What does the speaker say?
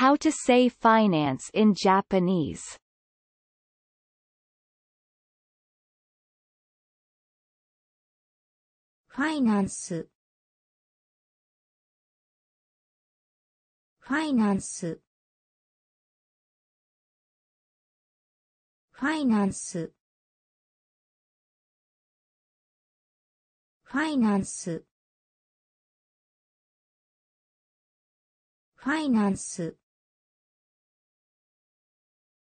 How to say finance in Japanese Finance Finance Finance Finance Finance